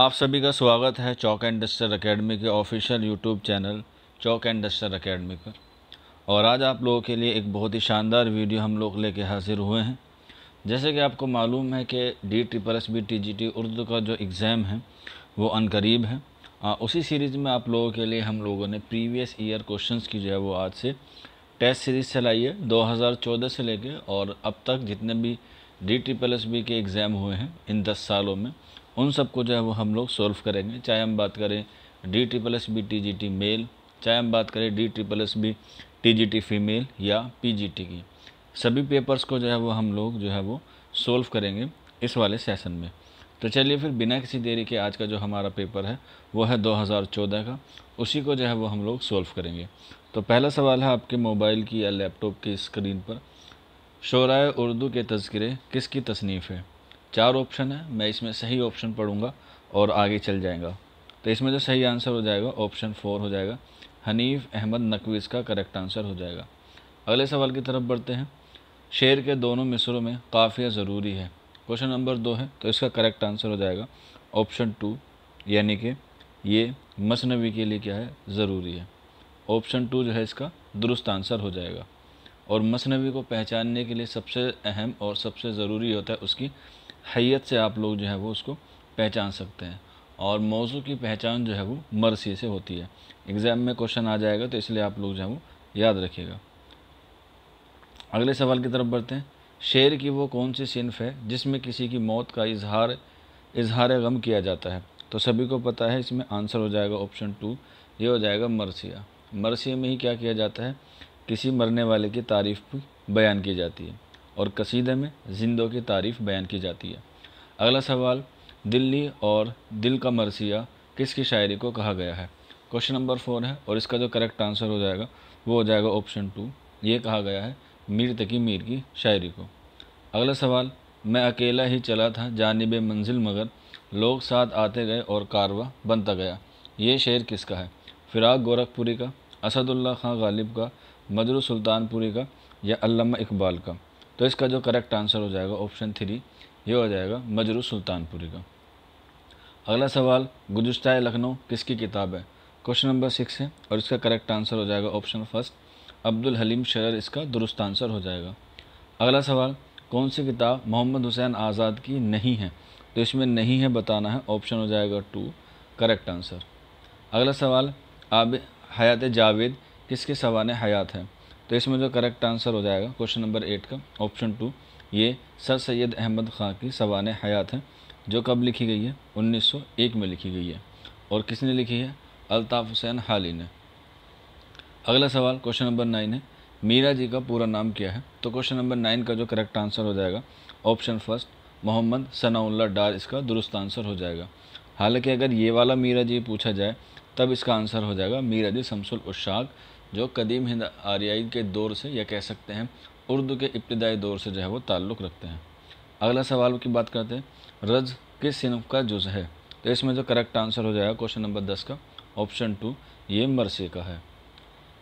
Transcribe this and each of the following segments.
आप सभी का स्वागत है चौक एंड डस्टर अकेडमी के official YouTube channel chalk and duster academy का और आज आप लोगों के लिए एक बहुत ही शानदार वीडियो हम लोग लेके हाजिर हुए हैं जैसे कि आपको मालूम है कि D triple S B T G T Urdu का जो एग्ज़ाम है वो अनकरीब है आ, उसी सीरीज़ में आप लोगों के लिए हम लोगों ने प्रीवियस ईयर क्वेश्चन की जो है वो आज से टेस्ट सीरीज़ चलाई है दो से लेके और अब तक जितने भी डी ट्रिपल एस बी के एग्ज़ाम हुए हैं इन दस सालों में उन सब को जो है वो हम लोग सॉल्व करेंगे चाहे हम बात करें D triple S B T G T male चाहे हम बात करें D triple S B T G T female या पी जी टी की सभी पेपर्स को जो है वो हम लोग जो है वो सोल्व करेंगे इस वाले सेशन में तो चलिए फिर बिना किसी देरी के आज का जो हमारा पेपर है वो है 2014 का उसी को जो है वो हम लोग सोल्व करेंगे तो पहला सवाल है आपके मोबाइल की या लैपटॉप की स्क्रीन पर शोरा उर्दू के तस्करे किसकी तसनीफ़ है चार ऑप्शन है मैं इसमें सही ऑप्शन पढ़ूंगा और आगे चल जाएगा तो इसमें जो सही आंसर हो जाएगा ऑप्शन फोर हो जाएगा हनीफ अहमद नकवी इसका करेक्ट आंसर हो जाएगा अगले सवाल की तरफ बढ़ते हैं शेर के दोनों मिसरों में काफ़िया ज़रूरी है क्वेश्चन नंबर दो है तो इसका करेक्ट आंसर हो जाएगा ऑप्शन टू यानी कि ये मसनवी के लिए क्या है ज़रूरी है ऑप्शन टू जो है इसका दुरुस्त आंसर हो जाएगा और मसनवी को पहचानने के लिए सबसे अहम और सबसे ज़रूरी होता है उसकी हैत से आप लोग जो है वो उसको पहचान सकते हैं और मौजू की पहचान जो है वो मरसी से होती है एग्ज़ाम में क्वेश्चन आ जाएगा तो इसलिए आप लोग जो है वो याद रखिएगा अगले सवाल की तरफ बढ़ते हैं शेर की वो कौन सी सिनफ है जिसमें किसी की मौत का इजहार इजहार गम किया जाता है तो सभी को पता है इसमें आंसर हो जाएगा ऑप्शन टू ये हो जाएगा मरसिया मरसिया में ही क्या किया जाता है किसी मरने वाले की तारीफ़ बयान की जाती है और कसीदे में जिंदों की तारीफ बयान की जाती है अगला सवाल दिल्ली और दिल का मरसिया किसकी शायरी को कहा गया है क्वेश्चन नंबर फोर है और इसका जो करेक्ट आंसर हो जाएगा वो हो जाएगा ऑप्शन टू ये कहा गया है मीर तकी मीर की शायरी को अगला सवाल मैं अकेला ही चला था जानब मंजिल मगर लोग साथ आते गए और कारवा बनता गया ये शेर किसका है फिराक गोरखपुरी का असदुल्ला खां गालिब का मजरू सुल्तानपुरी का या अल्लामा इकबाल का तो इसका जो करेक्ट आंसर हो जाएगा ऑप्शन थ्री ये हो जाएगा मजरू सुल्तानपुरी का अगला सवाल गुजस्ताए लखनऊ किसकी किताब है क्वेश्चन नंबर सिक्स है और इसका करेक्ट आंसर हो जाएगा ऑप्शन फर्स्ट अब्दुल हलीम शरर इसका दुरुस्त आंसर हो जाएगा अगला सवाल कौन सी किताब मोहम्मद हुसैन आज़ाद की नहीं है तो इसमें नहीं है बताना है ऑप्शन हो जाएगा टू करेक्ट आंसर अगला सवाल आब हयात जावेद किसके सवान हयात है तो इसमें जो करेक्ट आंसर हो जाएगा क्वेश्चन नंबर एट का ऑप्शन टू ये सर सैद अहमद ख़ान की सवान हयात है जो कब लिखी गई है 1901 में लिखी गई है और किसने लिखी है अलताफ़ हुसैन हाली ने अगला सवाल क्वेश्चन नंबर नाइन है मीरा जी का पूरा नाम क्या है तो क्वेश्चन नंबर नाइन का जो करेक्ट आंसर हो जाएगा ऑप्शन फर्स्ट मोहम्मद सनाउल्ला डार इसका दुरुस्त आंसर हो जाएगा हालांकि अगर ये वाला मीरा जी पूछा जाए तब इसका आंसर हो जाएगा मीरा जी शमसुल उशाक जो कदीम हिंद आर्याई के दौर से या कह सकते हैं उर्दू के इब्तदाई दौर से जो है वो ताल्लुक़ रखते हैं अगला सवाल की बात करते हैं रज किस सिनफ का जुज़ है तो इसमें जो करेक्ट आंसर हो जाएगा क्वेश्चन नंबर दस का ऑप्शन टू ये मरसी का है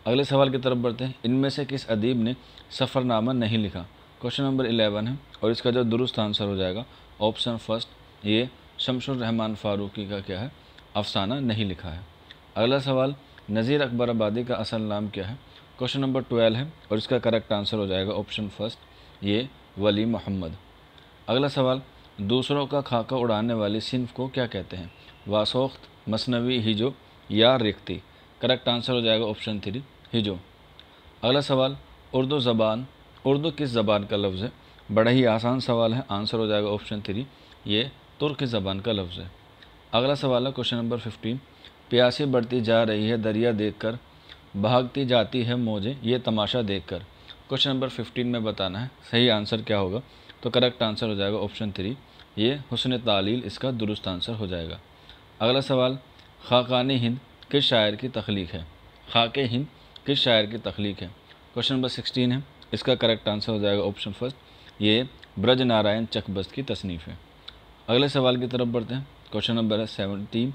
अगले सवाल की तरफ बढ़ते हैं इनमें से किस अदीब ने सफ़रनामा नहीं लिखा क्वेश्चन नंबर इलेवन है और इसका जो दुरुस्त आंसर हो जाएगा ऑप्शन फर्स्ट ये शमशुर रहमान फारूकी का क्या है अफसाना नहीं लिखा है अगला सवाल नज़ीर अकबर आबादी का असल नाम क्या है क्वेश्चन नंबर ट्वेल्व है और इसका करेक्ट आंसर हो जाएगा ऑप्शन फर्स्ट ये वली मोहम्मद अगला सवाल दूसरों का खाका उड़ाने वाली सिंफ को क्या कहते हैं वासोख्त मसनवी हिजो या रिक्ति करेक्ट आंसर हो जाएगा ऑप्शन थ्री हिजो अगला सवाल उर्दू ज़बान उर्दू किस ज़बान का लफ्ज़ है बड़ा ही आसान सवाल है आंसर हो जाएगा ऑप्शन थ्री ये तुर्क ज़बान का लफ्ज़ है अगला सवाल है क्वेश्चन नंबर फिफ्टीन प्यासी बढ़ती जा रही है दरिया देखकर भागती जाती है मौजें ये तमाशा देखकर क्वेश्चन नंबर फिफ्टीन में बताना है सही आंसर क्या होगा तो करेक्ट आंसर हो जाएगा ऑप्शन थ्री ये हुसन तालील इसका दुरुस्त आंसर हो जाएगा अगला सवाल खाकान हिंद किस शायर की तख्लीक है खाक हिंद किस शायर की तख्लीक है क्वेश्चन नंबर सिक्सटीन है इसका करेक्ट आंसर हो जाएगा ऑप्शन फर्स्ट ये ब्रज नारायण चकबस्त की तसनीफ़ है अगले सवाल की तरफ बढ़ते हैं क्वेश्चन नंबर है सेवनटीन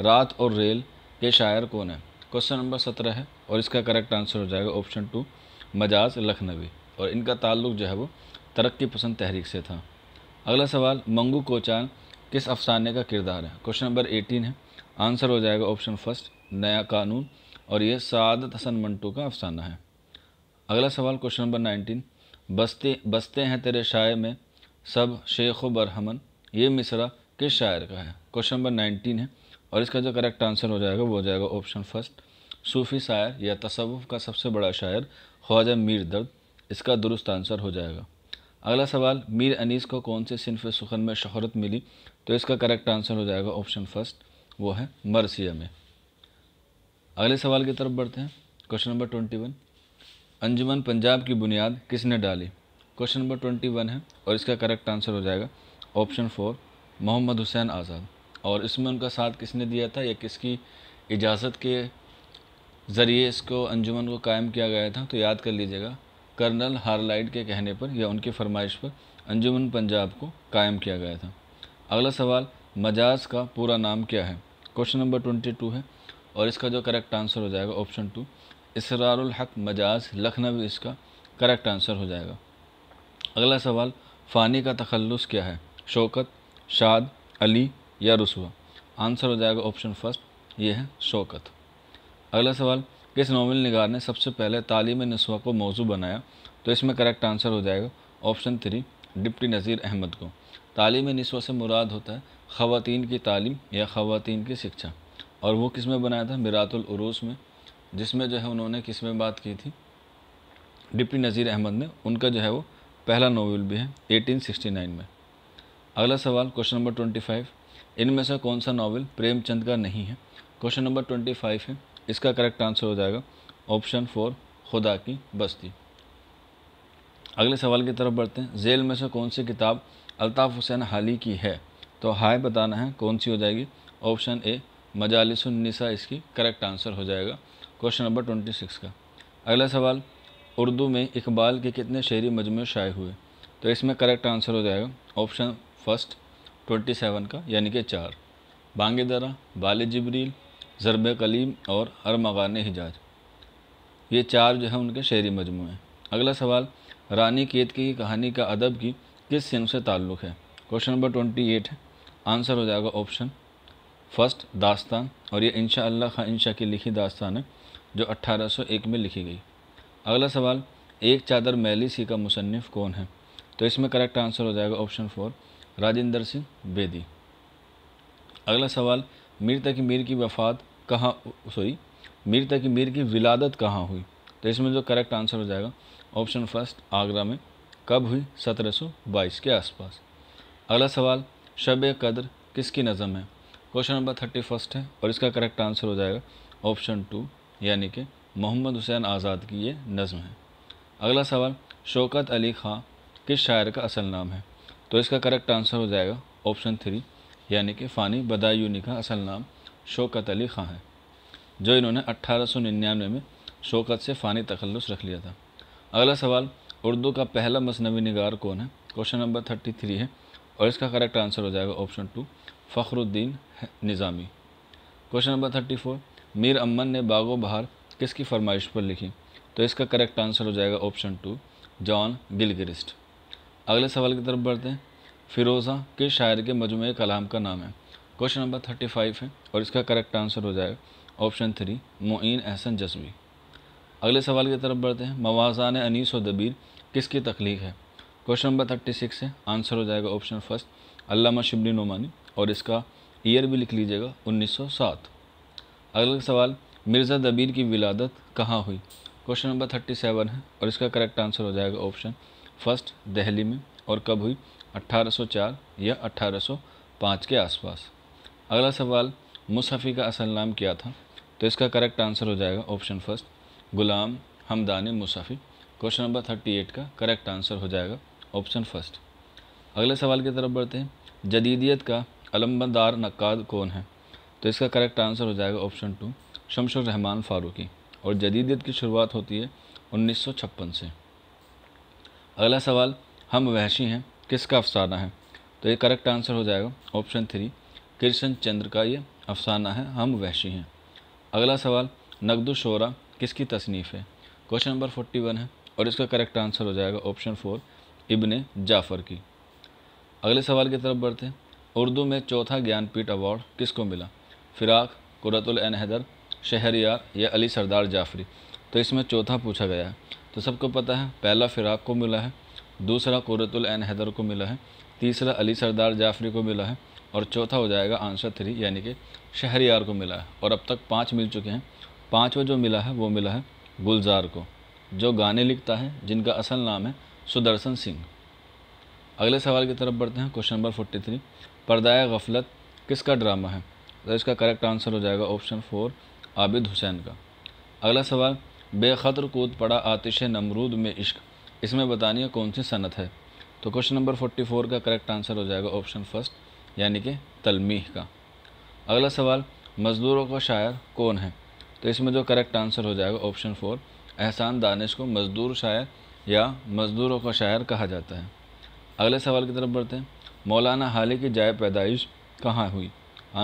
रात और रेल के शायर कौन है क्वेश्चन नंबर सत्रह है और इसका करेक्ट आंसर हो जाएगा ऑप्शन टू मजाज लखनवी और इनका ताल्लुक जो है वो तरक्की पसंद तहरीक से था अगला सवाल मंगू कोचान किस अफसाने का किरदार है क्वेश्चन नंबर एटीन है आंसर हो जाएगा ऑप्शन फर्स्ट नया कानून और यह सादत हसन मंटू का अफसाना है अगला सवाल क्वेश्चन नंबर नाइनटीन बसते बसते हैं तेरे शायर में सब शेख बरहमन ये मिसरा किस शायर का है क्वेश्चन नंबर नाइनटीन है और इसका जो करेक्ट आंसर हो जाएगा वो हो जाएगा ऑप्शन फर्स्ट सूफ़ी शायर या तसवुफ़ का सबसे बड़ा शायर ख्वाजा मीर दर्द इसका दुरुस्त आंसर हो जाएगा अगला सवाल मीर अनीस को कौन से सिनफ सुखन में शहरत मिली तो इसका करेक्ट आंसर हो जाएगा ऑप्शन फर्स्ट वो है मरसिया में अगले सवाल की तरफ बढ़ते हैं question number twenty one Anjuman Punjab की बुनियाद किसने डाली क्वेश्चन नंबर ट्वेंटी वन है और इसका करेक्ट आंसर हो जाएगा ऑप्शन फोर मोहम्मद हुसैन आज़ाद और इसमें उनका साथ किसने दिया था या किसकी इजाज़त के ज़रिए इसको अंजुमन को कायम किया गया था तो याद कर लीजिएगा कर्नल हारलाइट के कहने पर या उनकी फरमाइश पर अंजुमन पंजाब को कायम किया गया था अगला सवाल मजाज का पूरा नाम क्या है क्वेश्चन नंबर ट्वेंटी टू है और इसका जो करेक्ट आंसर हो जाएगा ऑप्शन टू इसरारुल हक मजाज लखनवी इसका करेक्ट आंसर हो जाएगा अगला सवाल फ़ानी का तखलस क्या है शौकत शाद अली या रुसवा आंसर हो जाएगा ऑप्शन फर्स्ट ये है शौकत अगला सवाल किस नावल निगार ने सबसे पहले तालीम नस्वा को मौजू बनाया तो इसमें करेक्ट आंसर हो जाएगा option three deputy Nazir Ahmad को तालीम नस्वा से मुराद होता है ख़वान की तालीम या ख़वान की शिक्षा और वो किस में बनाया था मिरातलूस में जिसमें जो है उन्होंने किस में बात की थी डिप्टी नज़ीर अहमद ने उनका जो है वो पहला नावल भी है 1869 में अगला सवाल क्वेश्चन नंबर 25 इनमें से कौन सा नावल प्रेमचंद का नहीं है क्वेश्चन नंबर ट्वेंटी फाइव है इसका करेक्ट आंसर हो जाएगा ऑप्शन फोर खुदा की बस्ती अगले सवाल की तरफ बढ़ते हैं जेल में से कौन सी किताब अल्ताफ़ हुसैन हाली की है तो हाय बताना है कौन सी हो जाएगी ऑप्शन ए मजालिसनिसा इसकी करेक्ट आंसर हो जाएगा क्वेश्चन नंबर ट्वेंटी सिक्स का अगला सवाल उर्दू में इकबाल के कितने शेरी मजमू शाये हुए तो इसमें करेक्ट आंसर हो जाएगा ऑप्शन फर्स्ट ट्वेंटी सेवन का यानी कि चार बांगे दरा बाल जबरील ज़रब कलीम और अरमगान हिजाज ये चार जो है उनके शहरी मजमू हैं अगला सवाल रानी केत की कहानी का अदब की किस सिंह से ताल्लुक़ है क्वेश्चन नंबर ट्वेंटी एट है आंसर हो जाएगा ऑप्शन फर्स्ट दास्तान और ये इंशा अल्लाह खां इनशा की लिखी दास्तान है जो 1801 में लिखी गई अगला सवाल एक चादर मैली सी का मुसनफ़ कौन है तो इसमें करेक्ट आंसर हो जाएगा ऑप्शन फोर राजेंद्र सिंह बेदी अगला सवाल मीर तकी मीर की वफ़ात कहाँ सॉरी मीर तकी मीर की विलादत कहाँ हुई तो इसमें जो करेक्ट आंसर हो जाएगा ऑप्शन फर्स्ट आगरा में कब हुई बाईस के आसपास अगला सवाल शब कदर किसकी नज़म है क्वेश्चन नंबर थर्टी फर्स्ट है और इसका करेक्ट आंसर हो जाएगा ऑप्शन टू यानी कि मोहम्मद हुसैन आज़ाद की ये नज़म है अगला सवाल शौकत अली खां किस शायर का असल नाम है तो इसका करेक्ट आंसर हो जाएगा ऑप्शन थ्री यानी कि फ़ानी बदायूनी का असल नाम शौकत अली खां है जो इन्होंने 1899 में शौकत से फ़ानी तखलस रख लिया था अगला सवाल उर्दू का पहला मसनवी नगार कौन है क्वेश्चन नंबर थर्टी थ्री है और इसका करेक्ट आंसर हो जाएगा option two Fakhruddin Nizami question number thirty four Mir Aman ने बागो बहार किसकी फरमाइश पर लिखी तो इसका करेक्ट आंसर हो जाएगा ऑप्शन टू जॉन गिलगरिस्ट अगले सवाल की तरफ बढ़ते हैं फिरोज़ा के शायर के मजमु कलाम का नाम है क्वेश्चन नंबर थर्टी फाइव है और इसका करेक्ट आंसर हो जाएगा ऑप्शन थ्री मोइन अहसन जसवी अगले सवाल की तरफ बढ़ते हैं मवाजान अनीस व दबीर किसकी तख्लीक है क्वेश्चन नंबर थर्टी सिक्स है आंसर हो जाएगा ऑप्शन फर्स्ट अलामा शिबली नुमानी और इसका ईयर भी लिख लीजिएगा 1907 अगला सवाल मिर्ज़ा दबीर की विलादत कहाँ हुई क्वेश्चन नंबर थर्टी सेवन है और इसका करेक्ट आंसर हो जाएगा ऑप्शन फर्स्ट दहली में और कब हुई 1804 या 1805 के आसपास अगला सवाल मुसफ़ी का असल नाम क्या था तो इसका करेक्ट आंसर हो जाएगा option first Ghulam Hamdani Mushafi question number 38 का करेक्ट आंसर हो जाएगा ऑप्शन फर्स्ट अगले सवाल की तरफ बढ़ते हैं जदीदियत का अलम्बदार नक्काद कौन है तो इसका करेक्ट आंसर हो जाएगा ऑप्शन टू शमशुर रहमान फ़ारूकी और जदीदियत की शुरुआत होती है उन्नीस से अगला सवाल हम वहशी हैं किसका अफसाना है तो ये करेक्ट आंसर हो जाएगा ऑप्शन थ्री कृष्ण चंद्र का ये अफसाना है हम वहशी हैं अगला सवाल नकद शोरा किसकी तसनीफ़ है क्वेश्चन नंबर फोर्टी वन है और इसका करेक्ट आंसर हो जाएगा ऑप्शन फोर इबन जाफ़र की अगले सवाल की तरफ बढ़ते हैं उर्दू में चौथा ज्ञानपीठ अवार्ड किसको मिला फ़िराक कुरतुल हैदर शहरियार या अली सरदार जाफरी तो इसमें चौथा पूछा गया है तो सबको पता है पहला फ़िराक को मिला है दूसरा कुरतुल एन हैदर को मिला है तीसरा अली सरदार जाफरी को मिला है और चौथा हो जाएगा आंसर थ्री यानी कि शहरियार को मिला है और अब तक पाँच मिल चुके हैं पाँचवा जो मिला है वो मिला है गुलजार को जो गाने लिखता है जिनका असल नाम है सुदर्शन सिंह अगले सवाल की तरफ बढ़ते हैं क्वेश्चन नंबर फोर्टी थ्री पर्दाया गफलत किसका ड्रामा है तो इसका करेक्ट आंसर हो जाएगा ऑप्शन फोर आबिद हुसैन का अगला सवाल बेखतर कूद पड़ा आतिश नमरूद में इश्क इसमें बतानिए कौन सी सनत है तो क्वेश्चन नंबर फोर्टी फोर का करेक्ट आंसर हो जाएगा ऑप्शन फर्स्ट यानी कि तलमीह का अगला सवाल मज़दूरों का शायर कौन है तो इसमें जो करेक्ट आंसर हो जाएगा ऑप्शन फोर एहसान दानिश को मज़दूर शायर या मज़दूरों का शायर कहा जाता है अगले सवाल की तरफ बढ़ते हैं मौलाना हाली की जाय पैदाइश कहाँ हुई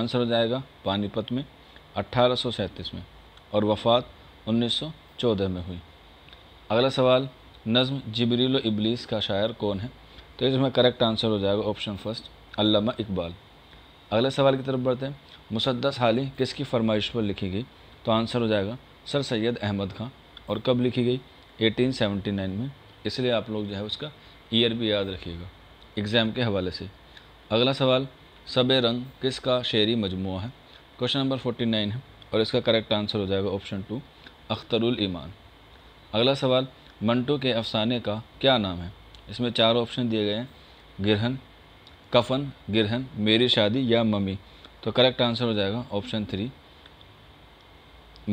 आंसर हो जाएगा पानीपत में अट्ठारह में और वफ़ात उन्नीस चौदह में हुई अगला सवाल नज़म जबरील इबलीस का शायर कौन है तो इसमें करेक्ट आंसर हो जाएगा ऑप्शन फर्स्ट अल्लामा इकबाल अगले सवाल की तरफ बढ़ते हैं मुसदस हाली किसकी फरमाइश पर लिखी गई तो आंसर हो जाएगा सर सैयद अहमद खां और कब लिखी गई 1879 में इसलिए आप लोग जो है उसका ईयर भी याद रखिएगा एग्ज़ाम के हवाले से अगला सवाल सब रंग किसका शेरी मजमू है क्वेश्चन नंबर 49 है और इसका करेक्ट आंसर हो जाएगा ऑप्शन टू अख्तरुल ईमान अगला सवाल मंटो के अफसाने का क्या नाम है इसमें चार ऑप्शन दिए गए हैं गिरहन कफन गिरहन मेरी शादी या मम्मी तो करेक्ट आंसर हो जाएगा ऑप्शन थ्री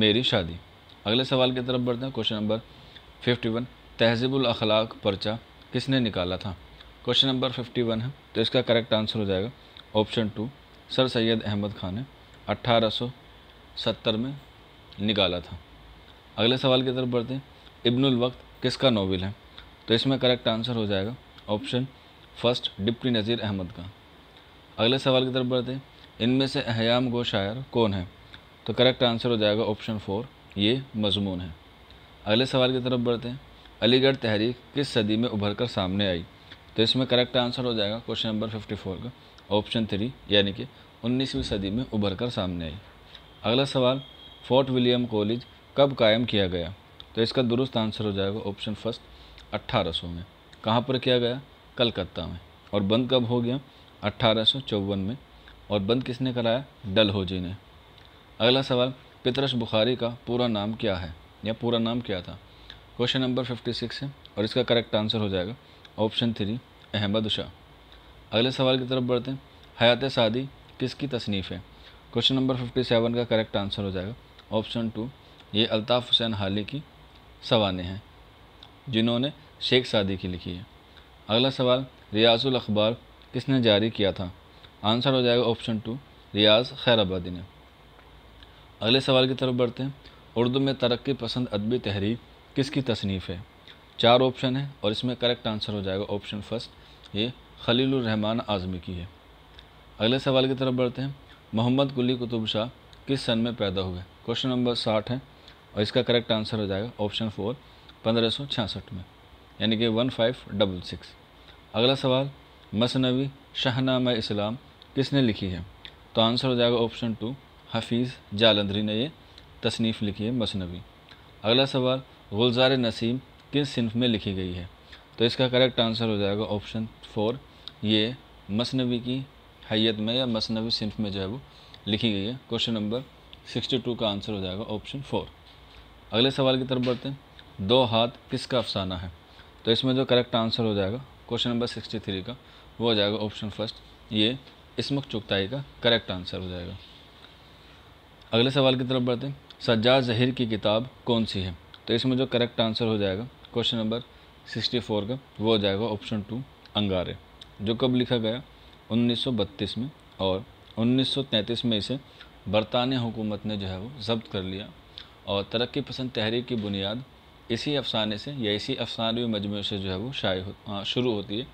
मेरी शादी अगले सवाल की तरफ बढ़ते हैं question number fifty one Tahzibul Akhlaq पर्चा किसने निकाला था क्वेश्चन नंबर फिफ्टी वन है तो इसका करेक्ट आंसर हो जाएगा option two sir Syed Ahmad Khan ने अट्ठारह सौ सत्तर में निकाला था अगले सवाल की तरफ बढ़ते हैं इब्नुल वक्त किसका नावल है तो इसमें करेक्ट आंसर हो जाएगा option first deputy Nazir Ahmad का अगले सवाल की तरफ बढ़ते हैं इनमें से अहयाम गो शायर कौन है तो करेक्ट आंसर हो जाएगा ऑप्शन फोर ये मजमून है अगले सवाल की तरफ बढ़ते हैं अलीगढ़ तहरीक किस सदी में उभर कर सामने आई तो इसमें करेक्ट आंसर हो जाएगा क्वेश्चन नंबर फिफ्टी फोर का ऑप्शन थ्री यानी कि उन्नीसवीं सदी में उभर कर सामने आई अगला सवाल फोर्ट विलियम कॉलेज कब कायम किया गया तो इसका दुरुस्त आंसर हो जाएगा ऑप्शन फर्स्ट अट्ठारह में कहाँ पर किया गया कलकत्ता में और बंद कब हो गया अट्ठारह में और बंद किसने कराया डल होजी ने अगला सवाल पितरस बुखारी का पूरा नाम क्या है या पूरा नाम क्या था क्वेश्चन नंबर 56 है और इसका करेक्ट आंसर हो जाएगा ऑप्शन थ्री अहमद शाह अगले सवाल की तरफ बढ़ते हैं हयात सादी किसकी तसनीफ़ है क्वेश्चन नंबर 57 का करेक्ट आंसर हो जाएगा ऑप्शन टू ये अल्ताफ़ हुसैन हाली की सवाने हैं जिन्होंने शेख सादी की लिखी है अगला सवाल रियाजुल अखबार किसने जारी किया था आंसर हो जाएगा ऑप्शन टू रियाज खैराबादी ने अगले सवाल की तरफ बढ़ते हैं उर्दू में तरक्की पसंद अदबी तहरीर किसकी तसनीफ़ है चार ऑप्शन है और इसमें करेक्ट आंसर हो जाएगा ऑप्शन फर्स्ट ये रहमान आज़मी की है अगले सवाल की तरफ बढ़ते हैं मोहम्मद गुली कुतुब शाह किस सन में पैदा हुए क्वेश्चन नंबर साठ है और इसका करेक्ट आंसर हो जाएगा ऑप्शन फोर पंद्रह में यानी कि वन फाइव डबल सिक्स अगला सवाल मसनवी शाहनाम इस्लाम किसने लिखी है तो आंसर हो जाएगा ऑप्शन टू हफीज़ जालंधरी ने ये तसनीफ़ लिखी है मसनवी अगला सवाल गुलजार नसीम किस सिनफ में लिखी गई है तो इसका करेक्ट आंसर हो जाएगा ऑप्शन फोर ये मसनवी की हैत में या मसनवी सिनफ में जो है वो लिखी गई है क्वेश्चन नंबर सिक्सटी टू का आंसर हो जाएगा ऑप्शन फोर अगले सवाल की तरफ बढ़ते हैं दो हाथ किसका अफसाना है तो इसमें जो करेक्ट आंसर हो जाएगा क्वेश्चन नंबर सिक्सटी थ्री का वो हो जाएगा ऑप्शन फर्स्ट ये इसमुख चुगताई का करेक्ट आंसर हो जाएगा अगले सवाल की तरफ बढ़ते हैं सज्जा जहीर की किताब कौन सी है तो इसमें जो करेक्ट आंसर हो जाएगा क्वेश्चन नंबर सिक्सटी फोर का वो हो जाएगा ऑप्शन टू अंगारे जो कब लिखा गया 1932 में और 1933 में इसे बरतानिया हुकूमत ने जो है वो जब्त कर लिया और तरक्की पसंद तहरीक की बुनियाद इसी अफसाने से या इसी अफसानवी मजमू से जो है वो शाये हो, हाँ, शुरू होती है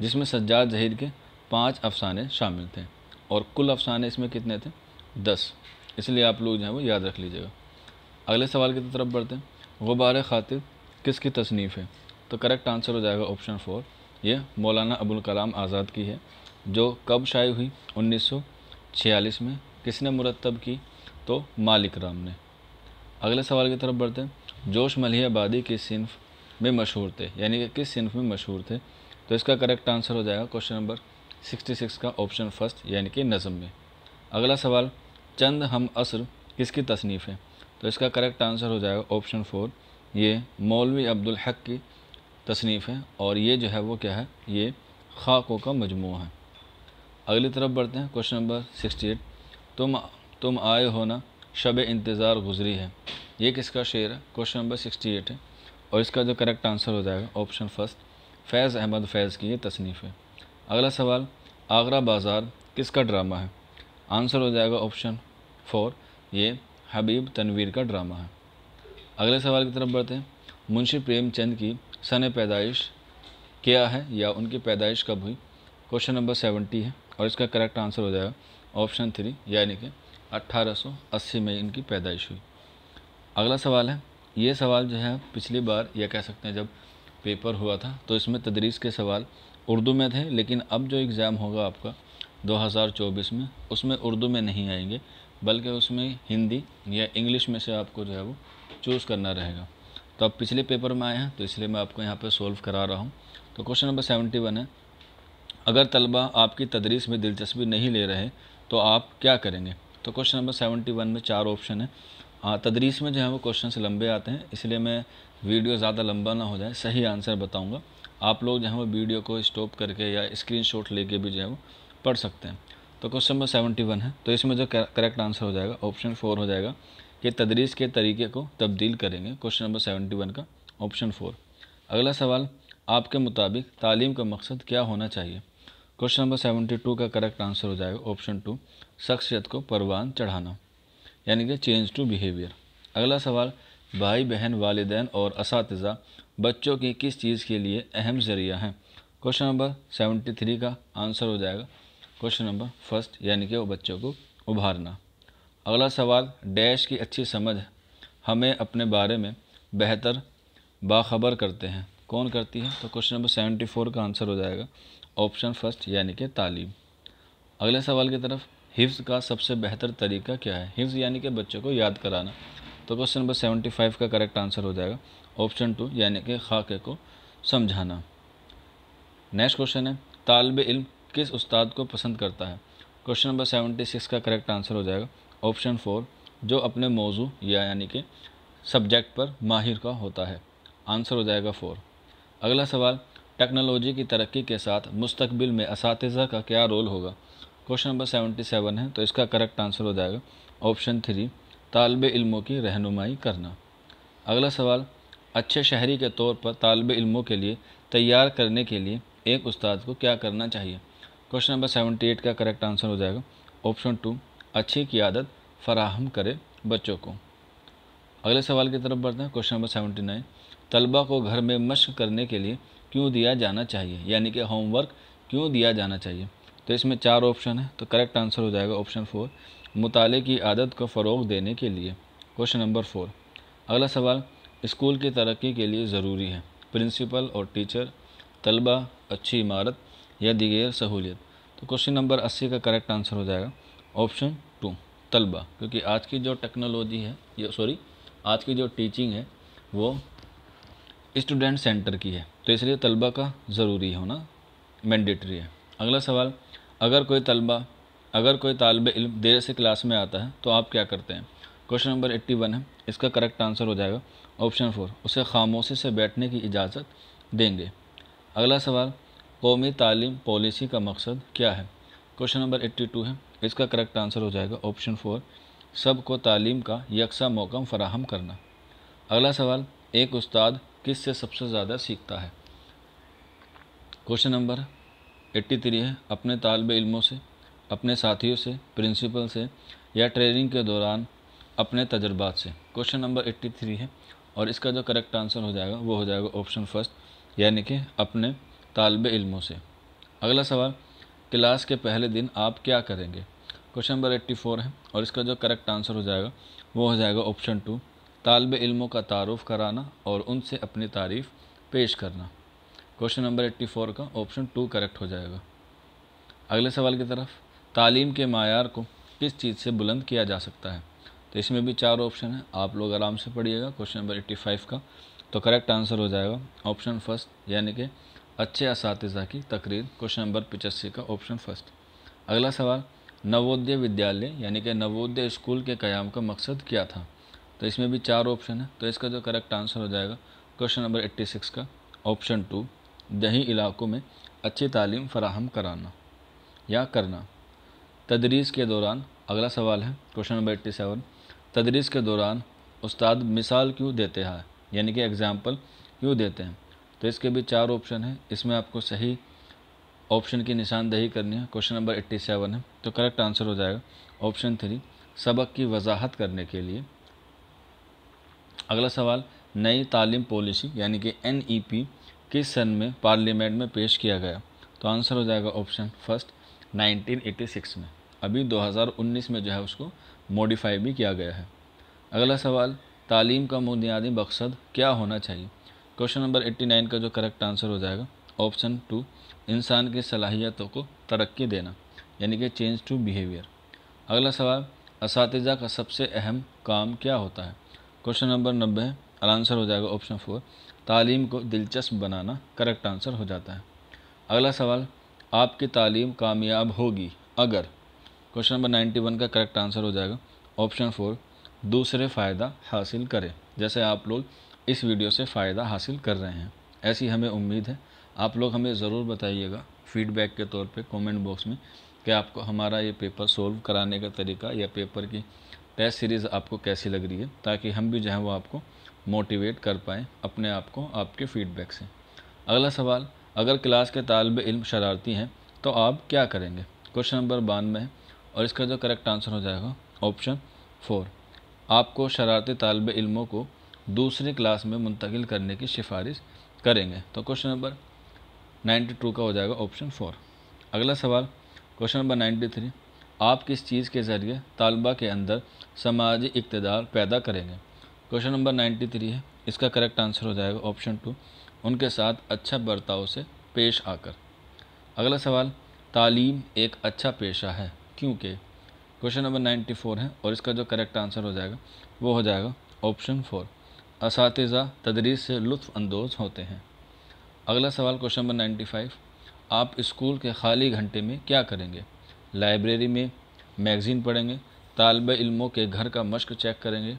जिसमें सज्जाद जहीर के पाँच अफसाने शामिल थे और कुल अफसाने इसमें कितने थे दस इसलिए आप लोग जो है वो याद रख लीजिएगा अगले सवाल की तो तरफ बढ़ते हैं गुबार खातिर किसकी तसनीफ़ है तो करेक्ट आंसर हो जाएगा ऑप्शन फोर ये मौलाना अबुल कलाम आज़ाद की है जो कब शाये हुई 1946 में किसने मुरतब की तो मालिक राम ने अगले सवाल की तरफ बढ़ते हैं जोश मलिया आबादी किस सिनफ में मशहूर थे यानी कि किस सिनफ में मशहूर थे तो इसका करेक्ट आंसर हो जाएगा क्वेश्चन नंबर 66 का ऑप्शन फर्स्ट यानी कि नज़म में अगला सवाल चंद हम असर किसकी तसनीफ़ है तो इसका करेक्ट आंसर हो जाएगा ऑप्शन फोर ये मौलवी अब्दुल हक की तसनीफ़ है और ये जो है वो क्या है ये खाकों का मजमू है अगली तरफ बढ़ते हैं क्वेश्चन नंबर सिक्सटी एट तुम तुम आए हो ना शब इंतज़ार गुजरी है ये किसका शेर है क्वेश्चन नंबर सिक्सटी एट है और इसका जो करेक्ट आंसर हो जाएगा ऑप्शन फर्स्ट फैज़ अहमद फैज़ की ये तसनीफ़ है अगला सवाल आगरा बाज़ार किसका ड्रामा है आंसर हो जाएगा ऑप्शन फोर ये हबीब तनवीर का ड्रामा है अगले सवाल की तरफ बढ़ते हैं मुंशी प्रेमचंद की सन पैदाइश क्या है या उनकी पैदाइश कब हुई क्वेश्चन नंबर सेवेंटी है और इसका करेक्ट आंसर हो जाएगा ऑप्शन थ्री यानी कि 1880 में इनकी पैदाइश हुई अगला सवाल है ये सवाल जो है पिछली बार या कह सकते हैं जब पेपर हुआ था तो इसमें तदरीस के सवाल उर्दू में थे लेकिन अब जो एग्ज़ाम होगा आपका 2024 में उसमें उर्दू में नहीं आएंगे बल्कि उसमें हिंदी या इंग्लिश में से आपको जो है वो चूज़ करना रहेगा तो अब पिछले पेपर में आए हैं तो इसलिए मैं आपको यहाँ पर सोल्व करा रहा हूँ तो क्वेश्चन नंबर सेवेंटी वन है अगर तलबा आपकी तदरीस में दिलचस्पी नहीं ले रहे तो आप क्या करेंगे तो क्वेश्चन नंबर सेवेंटी वन में चार ऑप्शन है हाँ, तदरीस में जो है वो क्वेश्चन लंबे आते हैं इसलिए मैं वीडियो ज़्यादा लंबा ना हो जाए सही आंसर बताऊँगा आप लोग जो है वो वीडियो को स्टॉप करके या शॉट लेके भी जो है वो पढ़ सकते हैं तो क्वेश्चन नंबर सेवेंटी वन है तो इसमें जो करेक्ट आंसर हो जाएगा ऑप्शन फोर हो जाएगा कि तदरीस के तरीके को तब्दील करेंगे क्वेश्चन नंबर सेवेंटी वन का ऑप्शन फोर अगला सवाल आपके मुताबिक तालीम का मकसद क्या होना चाहिए क्वेश्चन नंबर सेवेंटी टू का करेक्ट आंसर हो जाएगा ऑप्शन टू शख्सियत को परवान चढ़ाना यानी कि चेंज टू बिहेवियर अगला सवाल भाई बहन वालदेन और इस बच्चों की किस चीज़ के लिए अहम जरिया हैं क्वेश्चन नंबर सेवेंटी थ्री का आंसर हो जाएगा क्वेश्चन नंबर फर्स्ट यानी कि वो बच्चों को उभारना अगला सवाल डैश की अच्छी समझ हमें अपने बारे में बेहतर बाखबर करते हैं कौन करती है तो क्वेश्चन नंबर सेवेंटी फोर का आंसर हो जाएगा ऑप्शन फर्स्ट यानी कि तालीम अगले सवाल की तरफ हिफ्स का सबसे बेहतर तरीका क्या है हिफ्स यानी कि बच्चों को याद कराना तो क्वेश्चन नंबर सेवेंटी फाइव का करेक्ट आंसर हो जाएगा ऑप्शन टू यानी कि खाके को समझाना नेक्स्ट क्वेश्चन है तालब इल्म किस उस्ताद को पसंद करता है क्वेश्चन नंबर सेवेंटी सिक्स का करेक्ट आंसर हो जाएगा ऑप्शन फोर जो अपने मौजू या यानी कि सब्जेक्ट पर माहिर का होता है आंसर हो जाएगा फोर अगला सवाल टेक्नोलॉजी की तरक्की के साथ मुस्तबिल में इस का क्या रोल होगा क्वेश्चन नंबर सेवेंटी सेवन है तो इसका करेक्ट आंसर हो जाएगा ऑप्शन थ्री तालब इल्मों की रहनुमाई करना अगला सवाल अच्छे शहरी के तौर पर तालब इल्मों के लिए तैयार करने के लिए एक उस्ताद को क्या करना चाहिए क्वेश्चन नंबर सेवेंटी एट का करेक्ट आंसर हो जाएगा ऑप्शन टू अच्छी की आदत फराहम करे बच्चों को अगले सवाल की तरफ बढ़ते हैं क्वेश्चन नंबर सेवेंटी नाइन तलबा को घर में मश्क करने के लिए क्यों दिया जाना चाहिए यानी कि होमवर्क क्यों दिया जाना चाहिए तो इसमें चार ऑप्शन है तो करेक्ट आंसर हो जाएगा ऑप्शन फोर मुताले की आदत को फ़रोग देने के लिए क्वेश्चन नंबर फोर अगला सवाल स्कूल की तरक्की के लिए ज़रूरी है प्रिंसिपल और टीचर तलबा अच्छी इमारत या दीगर सहूलियत तो क्वेश्चन नंबर अस्सी का करेक्ट आंसर हो जाएगा ऑप्शन टू तलबा क्योंकि आज की जो टेक्नोलॉजी है सॉरी आज की जो टीचिंग है वो स्टूडेंट सेंटर की है तो इसलिए तलबा का ज़रूरी होना मैंडेटरी है अगला सवाल अगर कोई तलबा अगर कोई तालब इल्म देर से क्लास में आता है तो आप क्या करते हैं क्वेश्चन नंबर एट्टी वन है इसका करेक्ट आंसर हो जाएगा ऑप्शन फोर उसे खामोशी से बैठने की इजाज़त देंगे अगला सवाल कौमी तालीम पॉलिसी का मकसद क्या है क्वेश्चन नंबर एट्टी टू है इसका करेक्ट आंसर हो जाएगा ऑप्शन फोर सब को तालीम का यकसा मौका फराहम करना अगला सवाल एक उस्ताद किस से सबसे ज़्यादा सीखता है क्वेश्चन नंबर एट्टी थ्री है अपने तालब इलमों से अपने साथियों से प्रिंसिपल से या ट्रेनिंग के दौरान अपने तजर्बात से क्वेश्चन नंबर एट्टी थ्री है और इसका जो करेक्ट आंसर हो जाएगा वो हो जाएगा ऑप्शन फर्स्ट यानी कि अपने तालब इलमों से अगला सवाल क्लास के पहले दिन आप क्या करेंगे क्वेश्चन नंबर एट्टी फोर है और इसका जो करेक्ट आंसर हो जाएगा वो हो जाएगा ऑप्शन टू तालब इल्मों का तारफ़ कराना और उनसे अपनी तारीफ़ पेश करना क्वेश्चन नंबर एट्टी फोर का ऑप्शन टू करेक्ट हो जाएगा अगले सवाल की तरफ तालीम के मैार को किस चीज़ से बुलंद किया जा सकता है तो इसमें भी चार ऑप्शन हैं आप लोग आराम से पढ़िएगा क्वेश्चन नंबर एट्टी फाइव का तो करेक्ट आंसर हो जाएगा ऑप्शन फर्स्ट यानी कि अच्छे इस की तकरीर क्वेश्चन नंबर पिचासी का ऑप्शन फर्स्ट अगला सवाल नवोदय विद्यालय यानी कि नवोदय स्कूल के क्याम का मकसद क्या था तो इसमें भी चार ऑप्शन है तो इसका जो करेक्ट आंसर हो जाएगा क्वेश्चन नंबर 86 का ऑप्शन टू दही इलाकों में अच्छी तालीम फराहम कराना या करना तदरीस के दौरान अगला सवाल है क्वेश्चन नंबर एट्टी सेवन तदरीस के दौरान उस्ताद मिसाल क्यों देते हैं यानी कि एग्ज़ाम्पल क्यों देते हैं तो इसके भी चार ऑप्शन हैं इसमें आपको सही ऑप्शन की निशानदही करनी है क्वेश्चन नंबर एट्टी सेवन है तो करेक्ट आंसर हो जाएगा ऑप्शन थ्री सबक की वजाहत करने के लिए अगला सवाल नई तालीम पॉलिसी यानी कि एन ई पी किस सन में पार्लियामेंट में पेश किया गया तो आंसर हो जाएगा ऑप्शन फर्स्ट 1986 में अभी 2019 में जो है उसको मॉडिफाई भी किया गया है अगला सवाल तालीम का बुनियादी मकसद क्या होना चाहिए क्वेश्चन नंबर 89 का जो करेक्ट आंसर हो जाएगा ऑप्शन टू इंसान की सलाहियतों को तरक्की देना यानी कि चेंज टू बिहेवियर अगला सवाल इस का सबसे अहम काम क्या होता है क्वेश्चन नंबर नब्बे और आंसर हो जाएगा ऑप्शन फोर तालीम को दिलचस्प बनाना करेक्ट आंसर हो जाता है अगला सवाल आपकी तालीम कामयाब होगी अगर क्वेश्चन नंबर नाइन्टी वन का करेक्ट आंसर हो जाएगा ऑप्शन फोर दूसरे फ़ायदा हासिल करें जैसे आप लोग इस वीडियो से फ़ायदा हासिल कर रहे हैं ऐसी हमें उम्मीद है आप लोग हमें ज़रूर बताइएगा फीडबैक के तौर पे कमेंट बॉक्स में कि आपको हमारा ये पेपर सोल्व कराने का तरीका या पेपर की टेस्ट सीरीज़ आपको कैसी लग रही है ताकि हम भी जो है वो आपको मोटिवेट कर पाएँ अपने आप को आपके फीडबैक से अगला सवाल अगर क्लास के तालब इल्म शरारती हैं तो आप क्या करेंगे क्वेश्चन नंबर बानवे है और इसका जो करेक्ट आंसर हो जाएगा ऑप्शन फोर आपको शरारती तालब इल्मों को दूसरी क्लास में मुंतकिल करने की सिफारिश करेंगे तो क्वेश्चन नंबर नाइन्टी टू का हो जाएगा ऑप्शन फोर अगला सवाल क्वेश्चन नंबर नाइन्टी थ्री आप किस चीज़ के ज़रिए तलबा के अंदर समाजी इकतदार पैदा करेंगे क्वेश्चन नंबर नाइन्टी थ्री है इसका करेक्ट आंसर हो जाएगा ऑप्शन टू उनके साथ अच्छा बर्ताव से पेश आकर अगला सवाल तालीम एक अच्छा पेशा है क्योंकि क्वेश्चन नंबर नाइन्टी फोर है और इसका जो करेक्ट आंसर हो जाएगा वो हो जाएगा ऑप्शन फोर इस तदरीस से लुफानंदोज़ होते हैं अगला सवाल क्वेश्चन नंबर नाइन्टी फाइव आप स्कूल के खाली घंटे में क्या करेंगे लाइब्रेरी में मैगज़ीन पढ़ेंगे तालब इल्मों के घर का मश्क चेक करेंगे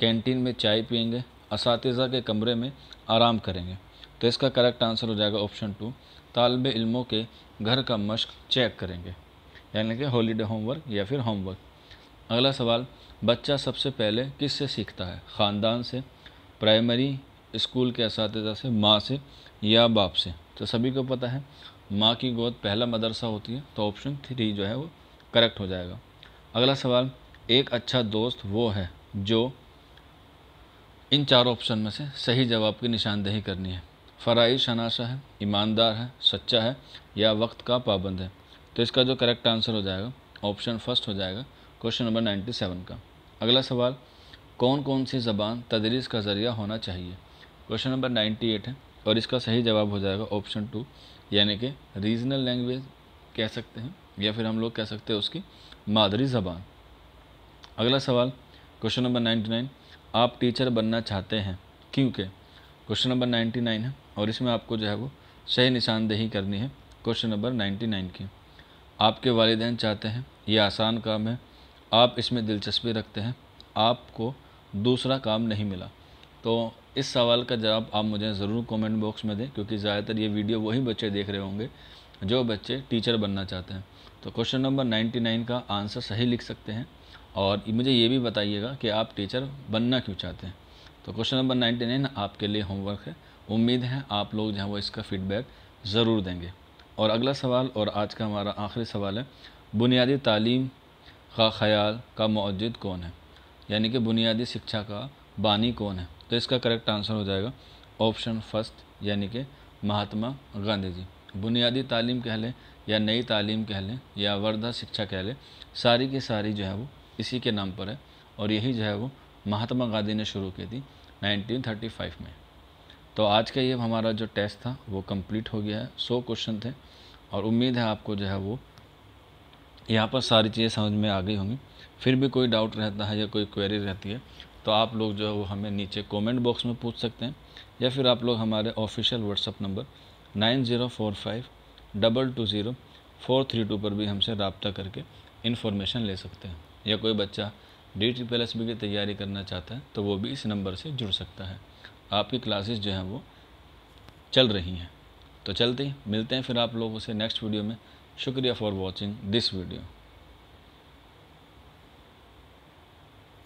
कैंटीन में चाय पियेंगे इस के कमरे में आराम करेंगे तो इसका करेक्ट आंसर हो जाएगा ऑप्शन टू तालब इल्मों के घर का मश्क चेक करेंगे यानी कि हॉलीडे होमवर्क या फिर होमवर्क अगला सवाल बच्चा सबसे पहले किस से सीखता है ख़ानदान से प्राइमरी स्कूल के इस से माँ से या बाप से तो सभी को पता है माँ की गोद पहला मदरसा होती है तो ऑप्शन थ्री जो है वो करेक्ट हो जाएगा अगला सवाल एक अच्छा दोस्त वो है जो इन चार ऑप्शन में से सही जवाब की निशानदेही करनी है फ़राई शनाशा है ईमानदार है सच्चा है या वक्त का पाबंद है तो इसका जो करेक्ट आंसर हो जाएगा ऑप्शन फर्स्ट हो जाएगा क्वेश्चन नंबर नाइन्टी सेवन का अगला सवाल कौन कौन सी ज़बान तदरीस का ज़रिया होना चाहिए क्वेश्चन नंबर नाइन्टी एट है और इसका सही जवाब हो जाएगा ऑप्शन टू यानी कि रीजनल लैंग्वेज कह सकते हैं या फिर हम लोग कह सकते हैं उसकी मादरी ज़बान अगला सवाल क्वेश्चन नंबर नाइन्टी नाइन आप टीचर बनना चाहते हैं क्योंकि क्वेश्चन नंबर नाइन्टी नाइन है और इसमें आपको जो है वो सही निशानदेही करनी है क्वेश्चन नंबर नाइन्टी नाइन की आपके वालदेन चाहते हैं ये आसान काम है आप इसमें दिलचस्पी रखते हैं आपको दूसरा काम नहीं मिला तो इस सवाल का जवाब आप मुझे ज़रूर कमेंट बॉक्स में दें क्योंकि ज़्यादातर ये वीडियो वही बच्चे देख रहे होंगे जो बच्चे टीचर बनना चाहते हैं तो क्वेश्चन नंबर 99 का आंसर सही लिख सकते हैं और मुझे ये भी बताइएगा कि आप टीचर बनना क्यों चाहते हैं तो क्वेश्चन नंबर 99 आपके लिए होमवर्क है उम्मीद है आप लोग जो है वो इसका फीडबैक ज़रूर देंगे और अगला सवाल और आज का हमारा आखिरी सवाल है बुनियादी तालीम का ख्याल का मौजद कौन है यानी कि बुनियादी शिक्षा का बानी कौन है तो इसका करेक्ट आंसर हो जाएगा ऑप्शन फर्स्ट यानी कि महात्मा गांधी जी बुनियादी तालीम कह लें या नई तालीम कह लें या वर्धा शिक्षा कह लें सारी की सारी जो है वो इसी के नाम पर है और यही जो है वो महात्मा गांधी ने शुरू की थी 1935 में तो आज का ये हमारा जो टेस्ट था वो कंप्लीट हो गया है सौ क्वेश्चन थे और उम्मीद है आपको जो है वो यहाँ पर सारी चीज़ें समझ में आ गई होंगी फिर भी कोई डाउट रहता है या कोई क्वेरी रहती है तो आप लोग जो है वो हमें नीचे कमेंट बॉक्स में पूछ सकते हैं या फिर आप लोग हमारे official WhatsApp number nine zero four five double two zero four three two पर भी हमसे रबता करके इन्फॉर्मेशन ले सकते हैं या कोई बच्चा डी टी पी की तैयारी करना चाहता है तो वो भी इस नंबर से जुड़ सकता है आपकी क्लासेस जो हैं वो चल रही हैं तो चलते ही मिलते हैं फिर आप लोगों से नेक्स्ट वीडियो में शुक्रिया फॉर वॉचिंग दिस वीडियो